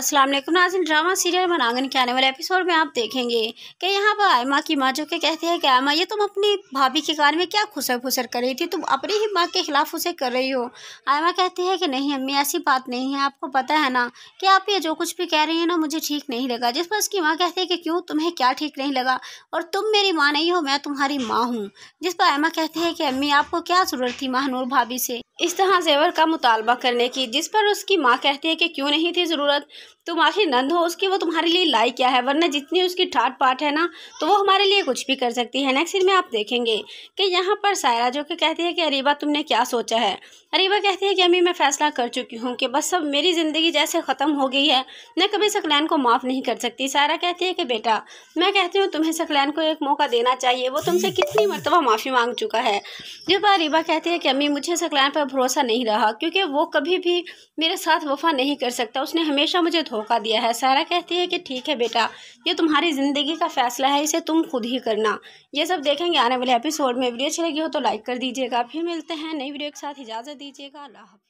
असलम नाजिन drama serial मनांगन के आने वाले एपिसोड में आप देखेंगे कि यहाँ पर आयमा की माँ जो के कहती है कि आयमा ये तुम अपनी भाभी के कान में क्या खुसर फुसर कर रही थी तुम अपनी ही माँ के खिलाफ उसे कर रही हो आयमा कहती है कि नहीं अम्मी ऐसी बात नहीं है आपको पता है ना कि आप ये जो कुछ भी कह रही हैं ना मुझे ठीक नहीं लगा जिस पर उसकी माँ कहती है कि क्यों तुम्हें क्या ठीक नहीं लगा और तुम मेरी माँ नहीं हो मैं तुम्हारी माँ हूँ जिस पर आयमा कहती है कि अम्मी आपको क्या ज़रूरत थी महानूर भाभी से इस तरह जेवर का मुतालबा करने की जिस पर उसकी माँ कहती है कि क्यों नहीं थी ज़रूरत तुम आखिर नंद हो उसके वो तुम्हारे लिए लाई क्या है वरना जितनी उसकी ठाट पाट है ना तो वो हमारे लिए कुछ भी कर सकती है नेक्स्ट में आप देखेंगे कि यहाँ पर सायरा जो कि कहती है कि अरीबा तुमने क्या सोचा है अरीबा कहती है कि अम्मी मैं फ़ैसला कर चुकी हूँ कि बस अब मेरी ज़िंदगी जैसे ख़त्म हो गई है मैं कभी सकलैन को माफ़ नहीं कर सकती सायरा कहती है कि बेटा मैं कहती हूँ तुम्हें सकलैन को एक मौका देना चाहिए वो तुमसे कितनी मरतबा माफ़ी मांग चुका है जब अरीबा कहती है कि अम्मी मुझे सकलैन पर भरोसा नहीं रहा क्योंकि वो कभी भी मेरे साथ वफा नहीं कर सकता उसने हमेशा मुझे धोखा दिया है सारा कहती है कि ठीक है बेटा ये तुम्हारी ज़िंदगी का फैसला है इसे तुम खुद ही करना ये सब देखेंगे आने वाले एपिसोड में वीडियो अच्छी लगी हो तो लाइक कर दीजिएगा फिर मिलते हैं नई वीडियो के साथ इजाज़त दीजिएगा अल्लाह